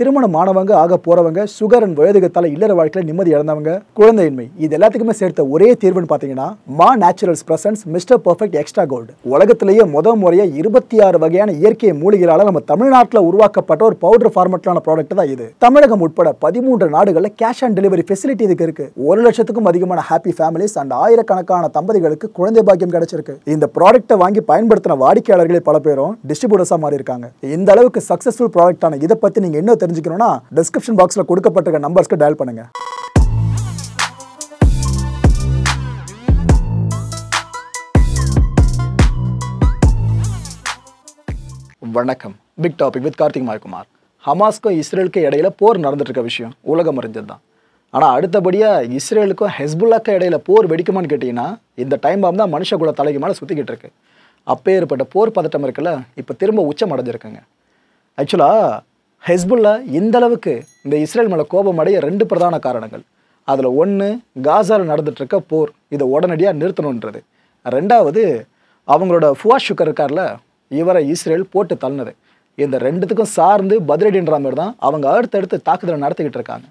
திருமணம் ஆனவங்க ஆக போறவங்க சுகர் அண்ட் வயதுகத்தால் இல்லற வாழ்க்கையில் நிம்மதி இழந்தவங்க குழந்தையின்மை இது எல்லாத்துக்குமே சேர்த்த ஒரே தீர்வுன்னு பார்த்தீங்கன்னா மா naturals presents mister perfect extra gold உலகத்திலேயே முத முறைய இருபத்தி ஆறு வகையான இயற்கை மூலிகளால் நம்ம தமிழ்நாட்டில் உருவாக்கப்பட்ட ஒரு பவுடர் ஃபார்மெட்லான ப்ராடக்ட் தான் இது தமிழகம் உட்பட பதிமூன்று நாடுகளில் கேஷ் ஆன் டெலிவரி ஃபெசிலிட்டி இதுக்கு இருக்கு ஒரு லட்சத்துக்கும் அதிகமான ஹாப்பி ஃபேமிலிஸ் அண்ட் ஆயிரக்கணக்கான தம்பதிகளுக்கு குழந்தை பாக்கியம் கிடைச்சிருக்கு இந்த ப்ராடக்ட்டை வாங்கி பயன்படுத்தின வாடிக்கையாளர்களே பல பேரும் டிஸ்ட்ரிபியூட்டர்ஸா மாறி இருக்காங்க இந்த அளவுக்கு சக்ஸஸ்ஃபுல் ஆன இதை பத்தி நீங்க என்ன தெரிஞ்சுக்கணும்னா டிஸ்கிரிப்ஷன் பாக்ஸில் கொடுக்கப்பட்டிருக்க நம்பர்ஸ்க்கு டயல் பண்ணுங்கள் வணக்கம் பிக் வித் கார்த்திக் இடையில போர் விஷயம் உலகம் ஆனால் அடுத்தபடியாக இஸ்ரேலுக்கும் இடையில போர் வெடிக்குமான்னு இந்த டைம் தான் மனுஷ கூட தலைக்கு மேலே சுற்றிக்கிட்டு இருக்கு போர் பதட்டம் இருக்குல்ல இப்போ திரும்ப உச்சம் அடைஞ்சிருக்குங்க ஹெஸ்புல்லா இந்த அளவுக்கு இந்த இஸ்ரேல் மேலே கோபம் அடைய ரெண்டு பிரதான காரணங்கள் அதில் ஒன்று காசாவில் நடந்துகிட்ருக்க போர் இதை உடனடியாக நிறுத்தணுன்றது ரெண்டாவது அவங்களோட ஃபுவா ஷுக்கர் இருக்கார்ல இவரை இஸ்ரேல் போட்டு தள்ளினது இந்த ரெண்டுத்துக்கும் சார்ந்து பதிலடின்ற மாதிரி தான் அவங்க அடுத்தடுத்து தாக்குதலை நடத்திக்கிட்டு இருக்காங்க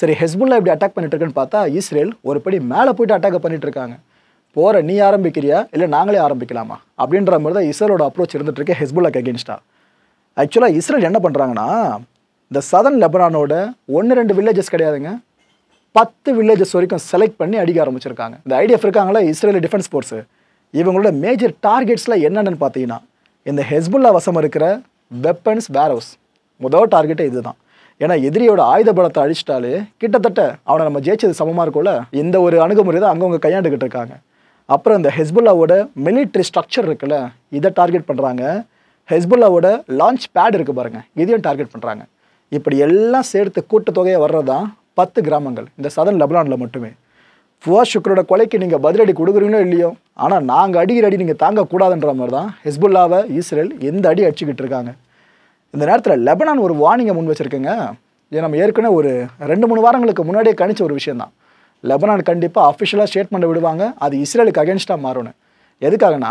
சரி ஹெஸ்புல்லா இப்படி அட்டாக் பண்ணிட்டு இருக்குன்னு பார்த்தா இஸ்ரேல் ஒரு படி மேலே போயிட்டு அட்டாக் பண்ணிட்டு இருக்காங்க போகிற நீ ஆரம்பிக்கிறியா இல்லை நாங்களே ஆரம்பிக்கலாமா அப்படின்ற மாதிரி தான் இஸ்ரேலோட அப்ரோச் இருந்துகிட்ருக்கு ஹெஸ்புல்லாக்கு அகேன்ஸ்டாக ஆக்சுவலாக இஸ்ரேல் என்ன பண்ணுறாங்கன்னா இந்த சதன் லெபனானோட ஒன்று ரெண்டு வில்லேஜஸ் கிடையாதுங்க பத்து வில்லேஜஸ் வரைக்கும் செலக்ட் பண்ணி அடிக்க ஆரம்பிச்சிருக்காங்க இந்த ஐடிஎஃப் இருக்காங்களா இஸ்ரேல் டிஃபென்ஸ் ஃபோர்ஸ் இவங்களோட மேஜர் டார்கெட்ஸில் என்னென்னு பார்த்தீங்கன்னா இந்த ஹெஸ்புல்லா வசம் இருக்கிற வெப்பன்ஸ் வேரோஸ் முதல் டார்கெட்டே இதுதான் ஏன்னா எதிரியோட ஆயுத பலத்தை அழிச்சிட்டாலே கிட்டத்தட்ட அவனை நம்ம ஜெயிச்சது சமமாக இருக்கும்ல இந்த ஒரு அணுகுமுறை தான் அங்கவங்க கையாண்டுக்கிட்டு இருக்காங்க அப்புறம் இந்த ஹெஸ்புல்லாவோட மிலிட்ரி ஸ்ட்ரக்சர் இருக்குல்ல இதை டார்கெட் பண்ணுறாங்க ஹெஸ்புல்லாவோட லான்ச் பேட் இருக்குது பாருங்கள் இதையும் டார்கெட் பண்ணுறாங்க இப்படி எல்லாம் சேர்த்து கூட்டத்தொகையாக வர்றது தான் பத்து கிராமங்கள் இந்த சதன் லெபனானில் மட்டுமே ஃபுவா சுக்கரோட கொலைக்கு நீங்கள் பதிலடி கொடுக்குறீங்களோ இல்லையோ ஆனால் நாங்கள் அடிக்கிற அடி நீங்கள் தாங்கக்கூடாதுன்ற மாதிரி தான் ஹெஸ்புல்லாவை இஸ்ரேல் எந்த அடி அடிச்சுக்கிட்டு இருக்காங்க இந்த நேரத்தில் லெபனான் ஒரு வார்னிங்கை முன் வச்சுருக்கேங்க இது நம்ம ஏற்கனவே ஒரு ரெண்டு மூணு வாரங்களுக்கு முன்னாடியே கணிச்ச ஒரு விஷயம் தான் லெபனான் கண்டிப்பாக அஃபிஷியலாக ஸ்டேட்மெண்ட்டை விடுவாங்க அது இஸ்ரேலுக்கு அகேன்ஸ்டாக மாறணும் எதுக்காகனா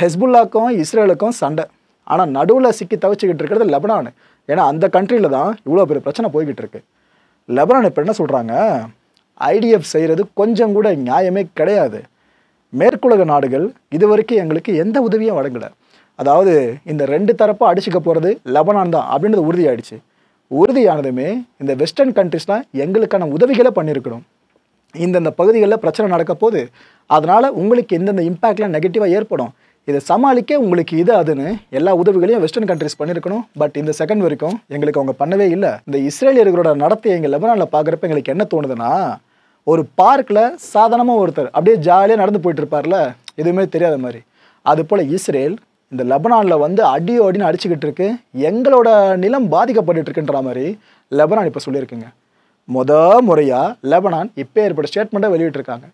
ஹெஸ்புல்லாக்கும் இஸ்ரேலுக்கும் சண்டை ஆனால் நடுவில் சிக்கி தவிச்சிக்கிட்டு இருக்கிறது லெபனானு ஏன்னா அந்த கண்ட்ரியில் தான் இவ்வளோ பெரிய பிரச்சனை போய்கிட்டு இருக்கு லெபனான் இப்போ என்ன சொல்கிறாங்க ஐடிஎஃப் செய்கிறது கொஞ்சம் கூட நியாயமே கிடையாது மேற்குலக நாடுகள் இது வரைக்கும் எங்களுக்கு எந்த உதவியும் வழங்கலை அதாவது இந்த ரெண்டு தரப்பாக அடிச்சுக்க போகிறது லெபனான் தான் அப்படின்றது உறுதியாயிடுச்சு உறுதியானதுமே இந்த வெஸ்டர்ன் கண்ட்ரிஸ்லாம் எங்களுக்கான உதவிகளை பண்ணியிருக்கணும் இந்தந்த பகுதிகளில் பிரச்சனை நடக்க போது அதனால் உங்களுக்கு எந்தெந்த இம்பேக்ட்லாம் நெகட்டிவாக ஏற்படும் இதை சமாளிக்க உங்களுக்கு இது அதுன்னு எல்லா உதவிகளையும் வெஸ்டர்ன் கண்ட்ரிஸ் பண்ணியிருக்கணும் பட் இந்த செகண்ட் வரைக்கும் எங்களுக்கு அவங்க பண்ணவே இல்லை இந்த இஸ்ரேலியர்களோட நடத்தை எங்கள் லெபனானில் பார்க்குறப்ப எங்களுக்கு என்ன தோணுதுன்னா ஒரு பார்க்கில் சாதாரணமாக ஒருத்தர் அப்படியே ஜாலியாக நடந்து போயிட்டுருப்பார்ல எதுவுமே தெரியாத மாதிரி அதுபோல் இஸ்ரேல் இந்த லெபனானில் வந்து அடியோ அடின்னு அடிச்சுக்கிட்டு இருக்கு எங்களோட நிலம் பாதிக்கப்பட்டு இருக்குன்ற மாதிரி லெபனான் இப்போ சொல்லியிருக்குங்க முத முறையாக லெபனான் இப்போ ஏற்பட்ட ஸ்டேட்மெண்ட்டை வெளியிட்டிருக்காங்க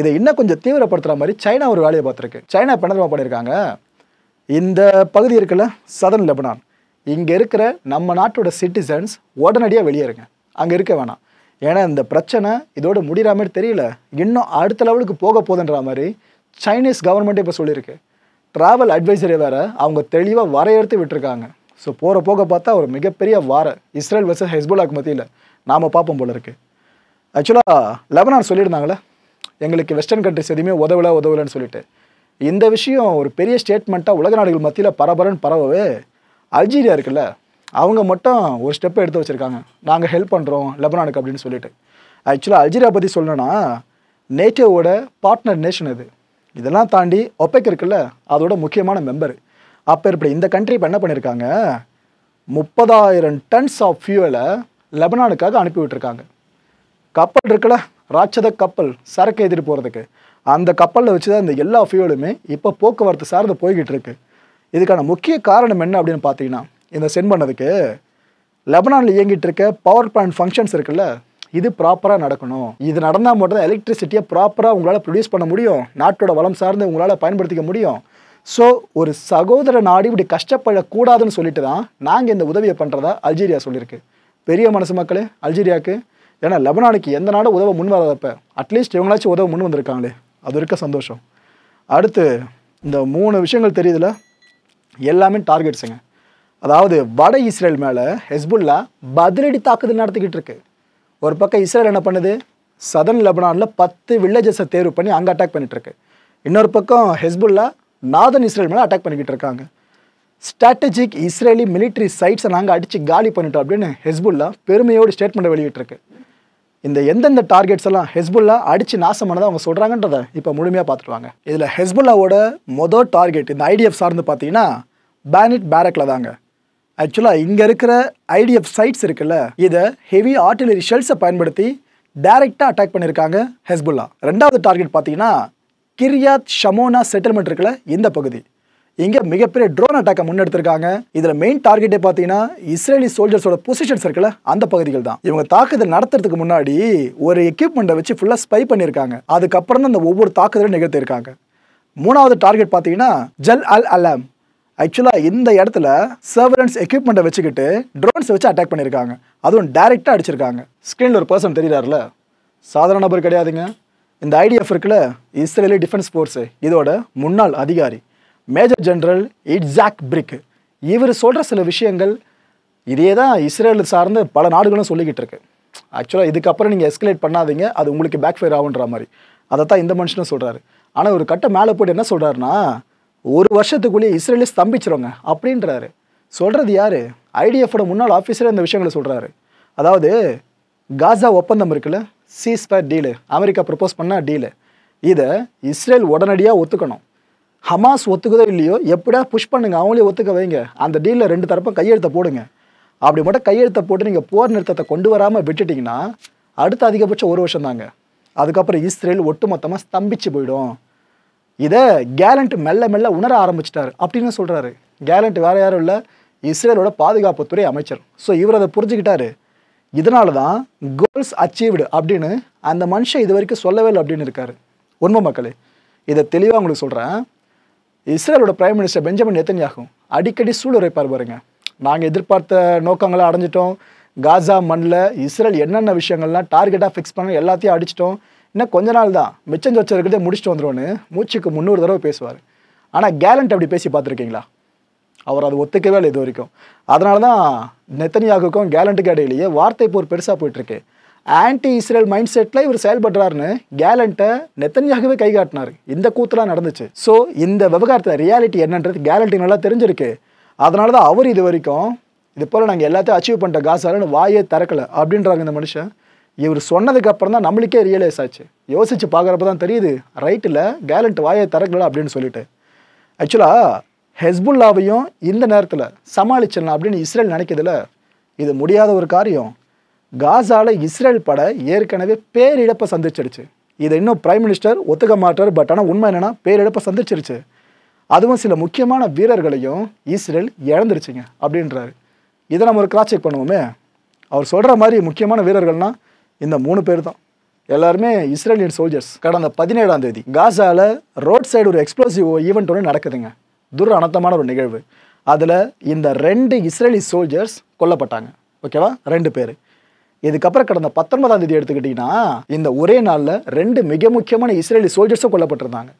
இதை இன்னும் கொஞ்சம் தீவிரப்படுத்துகிற மாதிரி சைனா ஒரு வேலையை பார்த்துருக்கு சைனா இப்போ பண்ணியிருக்காங்க இந்த பகுதி இருக்குல்ல சதர்ன் லெபனான் இங்கே இருக்கிற நம்ம நாட்டோட சிட்டிசன்ஸ் உடனடியாக வெளியே இருங்க அங்கே இருக்க வேணாம் ஏன்னா இந்த பிரச்சனை இதோடு முடிகிற மாதிரி தெரியல இன்னும் அடுத்த லெவலுக்கு போக போதுன்ற மாதிரி சைனீஸ் கவர்மெண்ட்டே இப்போ சொல்லியிருக்கு ட்ராவல் அட்வைசரி வேறு அவங்க தெளிவாக வரையறுத்து விட்டுருக்காங்க ஸோ போகிற போக பார்த்தா ஒரு மிகப்பெரிய வார இஸ்ரேல் வர்சஸ் ஹெஸ்புல்லாக்கு மத்தியில் நாம் பார்ப்போம் போல இருக்குது ஆக்சுவலாக லெபனான் சொல்லியிருந்தாங்களே எங்களுக்கு வெஸ்டர்ன் கண்ட்ரிஸ் எதுவுமே உதவலை உதவலைன்னு சொல்லிட்டு இந்த விஷயம் ஒரு பெரிய ஸ்டேட்மெண்ட்டாக உலக நாடுகள் மத்தியில் பரபரன்னு பரவவே அல்ஜீரியா இருக்குல்ல அவங்க மட்டும் ஒரு ஸ்டெப்பை எடுத்து வச்சுருக்காங்க நாங்கள் ஹெல்ப் பண்ணுறோம் லெபனானுக்கு அப்படின்னு சொல்லிட்டு ஆக்சுவலாக அல்ஜீரியா பற்றி சொல்லணும்னா நேட்டோவோட பார்ட்னர் நேஷன் இது இதெல்லாம் தாண்டி ஒப்பைக்கு இருக்குல்ல அதோட முக்கியமான மெம்பர் அப்போ இப்படி இந்த கண்ட்ரி இப்போ என்ன பண்ணியிருக்காங்க முப்பதாயிரம் டன்ஸ் ஆஃப் ஃபியூவலை லெபனானுக்காக அனுப்பி விட்டுருக்காங்க கப்பல் இருக்குல்ல ராட்சத கப்பல் சரக்கு எதிர் போகிறதுக்கு அந்த கப்பலில் வச்சு தான் இந்த எல்லா ஃபியூலுமே இப்போ போக்குவரத்து சார்ந்து போய்கிட்டு இருக்கு இதுக்கான முக்கிய காரணம் என்ன அப்படின்னு பார்த்தீங்கன்னா இந்த சென்ட் பண்ணதுக்கு லெபனானில் இயங்கிட்டு இருக்க பவர் பிளான்ட் ஃபங்க்ஷன்ஸ் இருக்குல்ல இது ப்ராப்பராக நடக்கணும் இது நடந்தால் மட்டும் தான் எலக்ட்ரிசிட்டியை ப்ராப்பராக உங்களால் ப்ரொடியூஸ் பண்ண முடியும் நாட்டோட வளம் சார்ந்து உங்களால் பயன்படுத்திக்க முடியும் ஸோ ஒரு சகோதர நாடு இப்படி கஷ்டப்படக்கூடாதுன்னு சொல்லிட்டு தான் நாங்கள் இந்த உதவியை பண்ணுறதா அல்ஜீரியா சொல்லியிருக்கு பெரிய மனசு மக்களே அல்ஜீரியாவுக்கு ஏன்னா லெபனானுக்கு எந்த நாடும் உதவ முன் வராதப்ப அட்லீஸ்ட் இவங்களாச்சும் உதவ முன் வந்திருக்காங்களே அது இருக்க சந்தோஷம் அடுத்து இந்த மூணு விஷயங்கள் தெரியுதுல எல்லாமே டார்கெட்ஸுங்க அதாவது வட இஸ்ரேல் மேலே ஹெஸ்புல்லா பதிலடி தாக்குதல் நடத்திக்கிட்டு இருக்கு ஒரு பக்கம் இஸ்ரேல் என்ன பண்ணுது சதன் லெபனானில் பத்து வில்லேஜஸை தேர்வு பண்ணி அங்கே அட்டாக் இருக்கு இன்னொரு பக்கம் ஹெஸ்புல்லா நாதன் இஸ்ரேல் மேலே அட்டாக் பண்ணிக்கிட்டு இருக்காங்க ஸ்ட்ராட்டஜிக் இஸ்ரேலி மிலிட்ரி சைட்ஸை நாங்கள் அடித்து காலி பண்ணிட்டோம் அப்படின்னு ஹெஸ்புல்லா பெருமையோடு ஸ்டேட்மெண்ட்டை வெளியிட்டிருக்கு இந்த எந்தெந்த டார்கெட்ஸ் எல்லாம் ஹெஸ்புல்லா அடித்து நாசமானதை அவங்க சொல்கிறாங்கன்றத இப்போ முழுமையாக பார்த்துருவாங்க இதில் ஹெஸ்புல்லாவோட மொதல் டார்கெட் இந்த ஐடிஎஃப் சார்ந்து பார்த்தீங்கன்னா பேனிட் பேரக்கில் தாங்க ஆக்சுவலாக இங்கே இருக்கிற ஐடிஎஃப் சைட்ஸ் இருக்குல்ல இதை ஹெவி ஆர்டிலரி ஷெல்ஸை பயன்படுத்தி டைரெக்டாக அட்டாக் பண்ணியிருக்காங்க ஹெஸ்புல்லா ரெண்டாவது டார்கெட் பார்த்தீங்கன்னா கிரியாத் ஷமோனா செட்டில்மெண்ட் இருக்குல்ல இந்த பகுதி இங்கே மிகப்பெரிய ட்ரோன் அட்டாக்கை முன்னெடுத்திருக்காங்க இதில் மெயின் டார்கெட்டே பார்த்தீங்கன்னா இஸ்ரேலி சோல்ஜர்ஸோட பொசிஷன்ஸ் இருக்குல்ல அந்த பகுதிகள் தான் இவங்க தாக்குதல் நடத்துறதுக்கு முன்னாடி ஒரு எக்யூப்மெண்ட்டை வச்சு ஃபுல்லாக ஸ்பை பண்ணியிருக்காங்க அதுக்கப்புறம் தான் அந்த ஒவ்வொரு தாக்குதலும் நிகழ்த்தியிருக்காங்க மூணாவது டார்கெட் பார்த்தீங்கன்னா ஜல் அல் அலாம் ஆக்சுவலாக இந்த இடத்துல சர்வலன்ஸ் எக்யூப்மெண்ட்டை வச்சுக்கிட்டு ட்ரோன்ஸ் வச்சு அட்டாக் பண்ணியிருக்காங்க அதுவும் டைரெக்டாக அடிச்சிருக்காங்க ஸ்க்ரீனில் ஒரு பர்சன் தெரியுறாருல சாதாரண நபர் கிடையாதுங்க இந்த ஐடிஎஃப் இருக்குல்ல இஸ்ரேலி டிஃபென்ஸ் ஃபோர்ஸு இதோட முன்னாள் அதிகாரி மேஜர் ஜெனரல் இட்ஸாக் பிரிக் இவர் சொல்கிற சில விஷயங்கள் இதே தான் இஸ்ரேல் சார்ந்து பல நாடுகளும் சொல்லிக்கிட்டு இருக்கு ஆக்சுவலாக இதுக்கப்புறம் நீங்கள் எஸ்கலேட் பண்ணாதீங்க அது உங்களுக்கு பேக் ஃபயர் ஆகுன்ற மாதிரி அதை தான் இந்த மனுஷனும் சொல்கிறாரு ஆனால் ஒரு கட்ட மேலே போட்டு என்ன சொல்கிறாருன்னா ஒரு வருஷத்துக்குள்ளேயே இஸ்ரேலே ஸ்தம்பிச்சிருவாங்க அப்படின்றாரு சொல்கிறது யார் ஐடிஎஃபோட முன்னாள் ஆஃபீஸரே இந்த விஷயங்களை சொல்கிறாரு அதாவது காசா ஒப்பந்தம் இருக்குல்ல cease fire deal America propose பண்ண டீலு இதை இஸ்ரேல் உடனடியாக ஒத்துக்கணும் ஹமாஸ் ஒத்துக்குதோ இல்லையோ எப்படியா புஷ் பண்ணுங்கள் அவங்களே ஒத்துக்க வைங்க அந்த டீலில் ரெண்டு தரப்பும் கையெழுத்தை போடுங்க அப்படி மட்டும் கையெழுத்தை போட்டு நீங்கள் போர் நிறுத்தத்தை கொண்டு வராமல் விட்டுட்டிங்கன்னா அடுத்த அதிகபட்சம் ஒரு வருஷம் தாங்க அதுக்கப்புறம் இஸ்ரேல் ஒட்டுமொத்தமாக ஸ்தம்பிச்சு போயிடும் இதை கேலண்ட் மெல்ல மெல்ல உணர ஆரம்பிச்சிட்டாரு அப்படின்னு சொல்கிறாரு கேலண்ட் வேறு யாரும் இல்லை இஸ்ரேலோட பாதுகாப்புத்துறை அமைச்சர் ஸோ இவர் அதை புரிஞ்சுக்கிட்டாரு இதனால தான் கோல்ஸ் அச்சீவ்டு அப்படின்னு அந்த மனுஷன் இது வரைக்கும் சொல்லவே இல்லை அப்படின்னு இருக்காரு உண்மை மக்களே இதை தெளிவாக உங்களுக்கு சொல்கிறேன் இஸ்ரேலோட பிரைம் மினிஸ்டர் பெஞ்சமின் நெத்தன்யாகும் அடிக்கடி சூளுரைப்பார் பாருங்க நாங்கள் எதிர்பார்த்த நோக்கங்களை அடைஞ்சிட்டோம் காசா மண்ணில் இஸ்ரேல் என்னென்ன விஷயங்கள்லாம் டார்கெட்டாக ஃபிக்ஸ் பண்ண எல்லாத்தையும் அடிச்சிட்டோம் இன்னும் கொஞ்ச நாள் தான் மிச்சம் வச்சிருக்கிறதே முடிச்சுட்டு வந்துடுவோன்னு மூச்சுக்கு முந்நூறு தடவை பேசுவார் ஆனால் கேலண்ட் அப்படி பேசி பார்த்துருக்கீங்களா அவர் அது ஒத்துக்கவே இல்லை இது வரைக்கும் அதனால தான் நெத்தனியாகுக்கும் கேலண்ட்டுக்கு இடையிலேயே வார்த்தை போர் பெருசாக போயிட்டுருக்கு ஆன்டி இஸ்ரேல் மைண்ட் செட்டில் இவர் செயல்படுறாருன்னு கேலண்ட்டை நெத்தன்யாகவே கை காட்டினார் இந்த கூத்துலாம் நடந்துச்சு ஸோ இந்த விவகாரத்தில் ரியாலிட்டி என்னன்றது கேலண்ட்டி நல்லா தெரிஞ்சிருக்கு அதனால தான் அவர் இது வரைக்கும் இது போல் நாங்கள் எல்லாத்தையும் அச்சீவ் பண்ணிட்ட காசாலன்னு வாயே திறக்கலை அப்படின்றாங்க இந்த மனுஷன் இவர் சொன்னதுக்கு அப்புறம் தான் நம்மளுக்கே ரியலைஸ் ஆச்சு யோசித்து பார்க்குறப்ப தான் தெரியுது ரைட்டில் கேலண்ட் வாயை திறக்கல அப்படின்னு சொல்லிட்டு ஆக்சுவலாக ஹெஸ்புல்லாவையும் இந்த நேரத்தில் சமாளிச்சிடலாம் அப்படின்னு இஸ்ரேல் நினைக்கிறதுல இது முடியாத ஒரு காரியம் காசாவில் இஸ்ரேல் படை ஏற்கனவே பேரிழப்பை சந்திச்சிருச்சு இதை இன்னும் பிரைம் மினிஸ்டர் ஒத்துக்க மாட்டார் பட் ஆனால் உண்மை என்னென்னா பேரிழப்பை சந்திச்சிருச்சு அதுவும் சில முக்கியமான வீரர்களையும் இஸ்ரேல் இழந்துருச்சுங்க அப்படின்றாரு இதை நம்ம ஒரு கிராஸ் செக் பண்ணுவோமே அவர் சொல்கிற மாதிரி முக்கியமான வீரர்கள்னால் இந்த மூணு பேர் தான் எல்லாருமே இஸ்ரேலியன் சோல்ஜர்ஸ் கடந்த பதினேழாம் தேதி காசாவில் ரோட் சைடு ஒரு எக்ஸ்ப்ளோசிவ் ஈவெண்ட் ஒன்று நடக்குதுங்க துர் அனந்தமான ஒரு நிகழ்வு அதில் இந்த ரெண்டு இஸ்ரேலி சோல்ஜர்ஸ் கொல்லப்பட்டாங்க ஓகேவா ரெண்டு பேர் இதுக்கப்புறம் கடந்த பத்தொன்பதாம் தேதி எடுத்துக்கிட்டிங்கன்னா இந்த ஒரே நாளில் ரெண்டு மிக முக்கியமான இஸ்ரேலி சோல்ஜர்ஸும் கொல்லப்பட்டிருந்தாங்க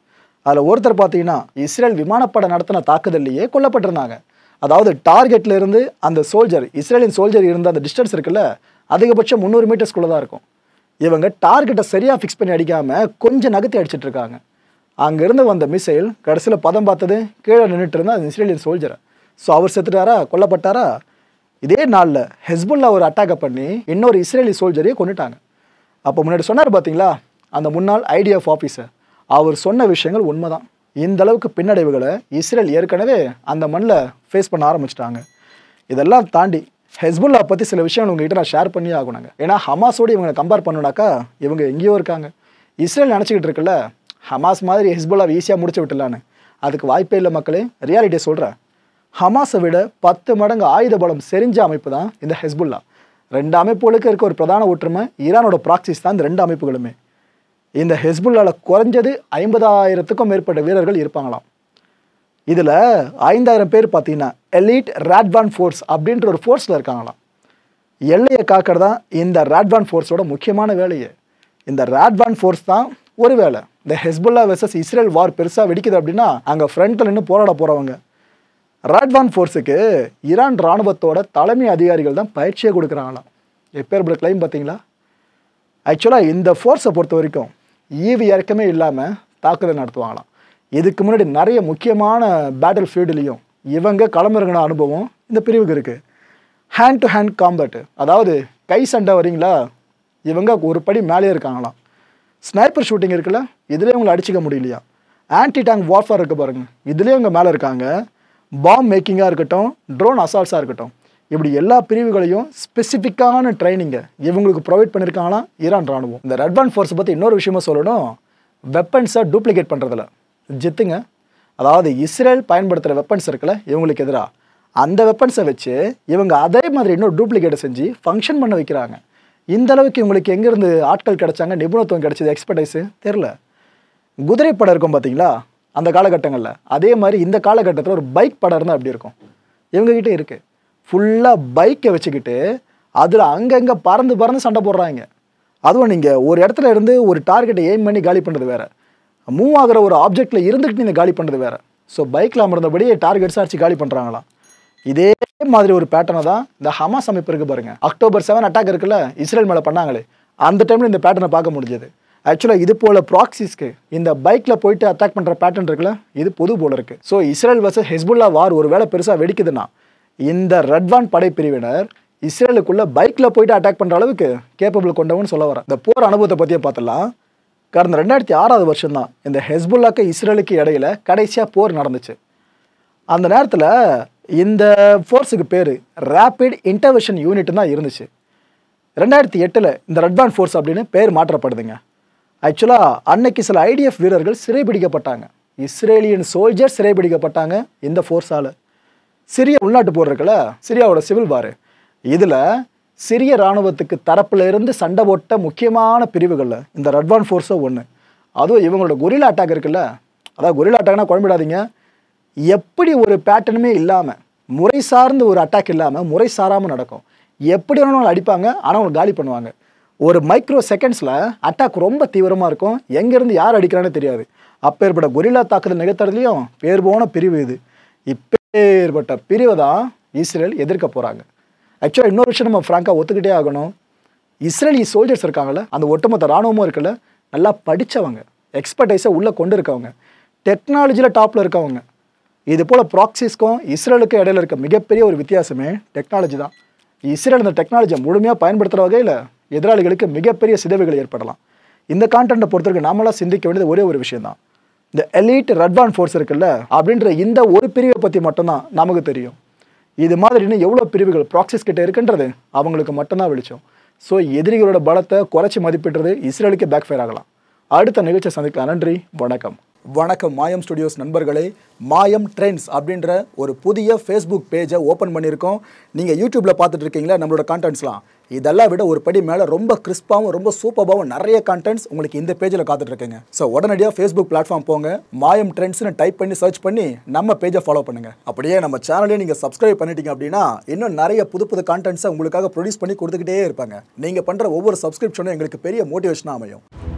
அதில் ஒருத்தர் பார்த்தீங்கன்னா இஸ்ரேல் விமானப்படை நடத்தின தாக்குதல்லையே கொல்லப்பட்டிருந்தாங்க அதாவது டார்கெட்ல இருந்து அந்த சோல்ஜர் இஸ்ரேலின் சோல்ஜர் இருந்த அந்த டிஸ்டன்ஸ் இருக்குல்ல அதிகபட்சம் முந்நூறு மீட்டர்ஸ்குள்ளே தான் இருக்கும் இவங்க டார்கெட்டை சரியாக ஃபிக்ஸ் பண்ணி அடிக்காமல் கொஞ்சம் நகர்த்தி அடிச்சுட்டு இருக்காங்க அங்கேருந்து வந்த மிசைல் கடைசியில் பதம் பார்த்தது கீழே நின்றுட்டு இருந்தால் அந்த இஸ்ரேலியன் சோல்ஜரை ஸோ அவர் செத்துட்டாரா கொல்லப்பட்டாரா இதே நாளில் ஹெஸ்புல்லா ஒரு அட்டாக்கை பண்ணி இன்னொரு இஸ்ரேலி சோல்ஜரையே கொண்டுட்டாங்க அப்போ முன்னாடி சொன்னார் பார்த்தீங்களா அந்த முன்னாள் ஐடிஎஃப் ஆஃபீஸர் அவர் சொன்ன விஷயங்கள் உண்மை தான் இந்த அளவுக்கு பின்னடைவுகளை இஸ்ரேல் ஏற்கனவே அந்த மண்ணில் ஃபேஸ் பண்ண ஆரம்பிச்சிட்டாங்க இதெல்லாம் தாண்டி ஹெஸ்புல்லா பற்றி சில விஷயங்கள் உங்ககிட்ட நான் ஷேர் பண்ணி ஆகணுங்க ஏன்னா ஹமாஸோடு இவங்களை கம்பேர் பண்ணுனாக்கா இவங்க எங்கேயோ இருக்காங்க இஸ்ரேல் நினச்சிக்கிட்டு இருக்குல்ல ஹமாஸ் மாதிரி ஹெஸ்புல்லாவை ஈஸியாக முடிச்சு விட்டுலான்னு அதுக்கு வாய்ப்பே இல்லை மக்களே ரியாலிட்டியை சொல்கிறேன் ஹமாஸை விட பத்து மடங்கு ஆயுத பலம் செறிஞ்ச அமைப்பு தான் இந்த ஹெஸ்புல்லா ரெண்டு அமைப்புகளுக்கு இருக்க ஒரு பிரதான ஒற்றுமை ஈரானோட ப்ராக்சிஸ் தான் இந்த ரெண்டு அமைப்புகளுமே இந்த ஹெஸ்புல்லாவில் குறைஞ்சது ஐம்பதாயிரத்துக்கும் மேற்பட்ட வீரர்கள் இருப்பாங்களாம் இதில் ஐந்தாயிரம் பேர் பார்த்தீங்கன்னா எலீட் ரேட்வான் ஃபோர்ஸ் அப்படின்ற ஒரு ஃபோர்ஸில் இருக்காங்களாம் எல்லையை காக்கிறது தான் இந்த ரேட்வான் ஃபோர்ஸோட முக்கியமான வேலையே இந்த ரேட்வான் ஃபோர்ஸ் தான் ஒரு வேலை இந்த ஹெஸ்புல்லா வெர்சஸ் இஸ்ரேல் வார் பெருசாக வெடிக்குது அப்படின்னா அங்கே ஃப்ரண்ட்டில் நின்று போராட போகிறவங்க ராட்வான் ஃபோர்ஸுக்கு ஈரான் இராணுவத்தோட தலைமை அதிகாரிகள் தான் பயிற்சியை கொடுக்குறாங்களாம் எப்பேர் பிளட் கிளைம் பார்த்தீங்களா ஆக்சுவலாக இந்த ஃபோர்ஸை பொறுத்த வரைக்கும் ஈவு இறக்கமே இல்லாமல் தாக்குதல் நடத்துவாங்களாம் இதுக்கு முன்னாடி நிறைய முக்கியமான பேட்டில் ஃபீல்டுலேயும் இவங்க களமிறங்கின அனுபவம் இந்த பிரிவுக்கு இருக்குது ஹேண்ட் டு ஹேண்ட் காம்பேட்டு அதாவது கை சண்டை வரீங்களா இவங்க ஒரு படி மேலே இருக்காங்களாம் ஸ்னைப்பர் ஷூட்டிங் இருக்குல்ல இதிலே உங்களை அடிச்சிக்க முடியலையா ஆன்டி டேங்க் வார்ஃபார் இருக்குது பாருங்கள் இதுலேயே இவங்க மேலே இருக்காங்க பாம் மேக்கிங்காக இருக்கட்டும் ட்ரோன் அசால்ட்ஸாக இருக்கட்டும் இப்படி எல்லா பிரிவுகளையும் ஸ்பெசிஃபிக்கான ட்ரைனிங்கை இவங்களுக்கு ப்ரொவைட் பண்ணியிருக்காங்களா ஈரான் ராணுவம் இந்த ரெட்வான் ஃபோர்ஸ் பற்றி இன்னொரு விஷயமா சொல்லணும் வெப்பன்ஸை டூப்ளிகேட் பண்ணுறதுல ஜித்துங்க அதாவது இஸ்ரேல் பயன்படுத்துகிற வெப்பன்ஸ் இருக்கில்ல இவங்களுக்கு எதிராக அந்த வெப்பன்ஸை வச்சு இவங்க அதே மாதிரி இன்னொரு டூப்ளிகேட்டை செஞ்சு ஃபங்க்ஷன் பண்ண வைக்கிறாங்க இந்த அளவுக்கு இவங்களுக்கு எங்கேருந்து ஆட்கள் கிடச்சாங்க நிபுணத்துவம் கிடச்சிது எக்ஸ்பர்டைஸு தெரில படம் இருக்கும் பார்த்தீங்களா அந்த காலகட்டங்களில் அதே மாதிரி இந்த காலகட்டத்தில் ஒரு பைக் படம் இருந்தால் அப்படி இருக்கும் இவங்ககிட்ட இருக்குது ஃபுல்லாக பைக்கை வச்சுக்கிட்டு அதில் அங்கங்கே பறந்து பறந்து சண்டை போடுறாங்க அதுவும் நீங்கள் ஒரு இடத்துல இருந்து ஒரு டார்கெட்டை எய்ம் பண்ணி காலி பண்ணுறது வேறு மூவ் ஆகிற ஒரு ஆப்ஜெக்டில் இருந்துக்கிட்டு நீங்கள் காலி பண்ணுறது வேறு ஸோ பைக்கில் அமர்ந்தபடியே டார்கெட்ஸாக அடித்து காலி பண்ணுறாங்களாம் இதே மாதிரி ஒரு பேட்டர்னை தான் இந்த ஹமாஸ் அமைப்பு இருக்குது பாருங்கள் அக்டோபர் செவன் அட்டாக் இருக்குல்ல இஸ்ரேல் மேலே பண்ணாங்களே அந்த டைமில் இந்த பேட்டர்னை பார்க்க முடிஞ்சது ஆக்சுவலாக இது போல் ப்ராக்சிஸ்க்கு இந்த பைக்கில் போயிட்டு அட்டாக் பண்ணுற பேட்டர்ன் இருக்குல்ல இது பொது போல இருக்குது so Israel versus Hezbollah war ஒரு வேலை பெருசாக வெடிக்குதுன்னா இந்த ரெட்வான் படைப்பிரிவினர் இஸ்ரேலுக்குள்ளே பைக்கில் போயிட்டு அட்டாக் பண்ணுற அளவுக்கு கேப்பபிள் கொண்டவன் சொல்ல வரேன் இந்த போர் அனுபவத்தை பற்றியே பார்த்தலாம் கடந்த ரெண்டாயிரத்தி ஆறாவது வருஷம் தான் இந்த ஹெஸ்புல்லாக்கு இஸ்ரேலுக்கு இடையில் கடைசியாக போர் நடந்துச்சு அந்த நேரத்தில் இந்த ஃபோர்ஸுக்கு பேர் ரேப்பிட் இன்டர்வெஷன் யூனிட் தான் இருந்துச்சு ரெண்டாயிரத்தி எட்டில் இந்த ரெட்வான் ஃபோர்ஸ் அப்படின்னு பேர் மாற்றப்படுதுங்க ஆக்சுவலாக அன்னைக்கு சில ஐடிஎஃப் வீரர்கள் சிறைபிடிக்கப்பட்டாங்க இஸ்ரேலியன் சோல்ஜர் சிறைபிடிக்கப்பட்டாங்க இந்த ஃபோர்ஸால் சிரியா உள்நாட்டு போர் சிரியாவோட சிவில் பாரு இதில் சிரிய இராணுவத்துக்கு இருந்து சண்டை போட்ட முக்கியமான பிரிவுகளில் இந்த ரெட்வான் ஃபோர்ஸோ ஒன்று அதுவும் இவங்களோட கொரிலா அட்டாக் இருக்குல்ல அதாவது கொரிலா அட்டாக்னா குழம்பிடாதீங்க எப்படி ஒரு பேட்டர்னுமே இல்லாமல் முறை சார்ந்த ஒரு அட்டாக் இல்லாமல் முறை சாராமல் நடக்கும் எப்படி வேணாலும் அடிப்பாங்க ஆனால் அவங்க காலி பண்ணுவாங்க ஒரு மைக்ரோ செகண்ட்ஸில் அட்டாக் ரொம்ப தீவிரமாக இருக்கும் எங்கேருந்து யார் அடிக்கிறான்னு தெரியாது ஏற்பட்ட கொரில்லா தாக்குதல் நிகழ்த்துறதுலையும் பேர் போன பிரிவு இது இப்பேற்பட்ட பிரிவை தான் இஸ்ரேல் எதிர்க்க போகிறாங்க ஆக்சுவலாக இன்னொரு விஷயம் நம்ம ஃப்ராங்காக ஒத்துக்கிட்டே ஆகணும் இஸ்ரேலி சோல்ஜர்ஸ் இருக்காங்கள அந்த ஒட்டுமொத்த இராணுவமும் இருக்குல்ல நல்லா படித்தவங்க எக்ஸ்பர்டைஸை உள்ளே கொண்டு இருக்கவங்க டெக்னாலஜியில் டாப்பில் இருக்கவங்க இது போல் ப்ராக்சிஸ்க்கும் இஸ்ரேலுக்கும் இடையில இருக்க மிகப்பெரிய ஒரு வித்தியாசமே டெக்னாலஜி தான் இஸ்ரேல் அந்த டெக்னாலஜியை முழுமையாக பயன்படுத்துகிற வகையில் எதிராளிகளுக்கு மிகப்பெரிய சிதவுகள் ஏற்படலாம் இந்த கான்டென்ட்டை பொறுத்தவரைக்கும் நாமளாக சிந்திக்க வேண்டியது ஒரே ஒரு விஷயம் தான் இந்த எலீட் ரெட்வான் ஃபோர்ஸ் இருக்குல்ல அப்படின்ற இந்த ஒரு பிரிவை பற்றி மட்டும்தான் நமக்கு தெரியும் இது மாதிரி இன்னும் எவ்வளோ பிரிவுகள் ப்ராக்சிஸ் கிட்டே இருக்குன்றது அவங்களுக்கு மட்டும்தான் வெளிச்சம் ஸோ எதிரிகளோட பலத்தை குறைச்சி மதிப்பிடுறது இஸ்ரேலுக்கு பேக் ஃபயர் ஆகலாம் அடுத்த நிகழ்ச்சியை சந்திக்கலாம் நன்றி வணக்கம் வணக்கம் மாயம் ஸ்டுடியோஸ் நண்பர்களே மாயம் ட்ரெண்ட்ஸ் அப்படின்ற ஒரு புதிய ஃபேஸ்புக் பேஜை ஓப்பன் பண்ணியிருக்கோம் நீங்கள் யூடியூப்பில் பார்த்துட்டு இருக்கீங்களா நம்மளோட கான்டென்ட்ஸ்லாம் இதெல்லாம் விட ஒரு படி மேலே ரொம்ப கிறிஸ்பாகவும் ரொம்ப சூப்பராகவும் நிறைய கான்டென்ட்ஸ் உங்களுக்கு இந்த பேஜில் காத்துட்ருக்கேங்க ஸோ உடனடியாக ஃபேஸ்புக் பிளாட்ஃபார்ம் போங்க மாயம் ட்ரெண்ட்ஸ்னு டைப் பண்ணி சர்ச் பண்ணி நம்ம பேஜை ஃபாலோ பண்ணுங்கள் அப்படியே நம்ம சேனலையும் நீங்கள் சப்ஸ்கிரைப் பண்ணிட்டீங்க அப்படின்னா இன்னும் நிறைய புது புது கான்டென்ட்ஸை உங்களுக்காக ப்ரொடியூஸ் பண்ணி கொடுத்துக்கிட்டே இருப்பாங்க நீங்கள் பண்ணுற ஒவ்வொரு சப்ஸ்கிரிப்ஷனும் எங்களுக்கு பெரிய மோட்டிவேஷனாக அமையும்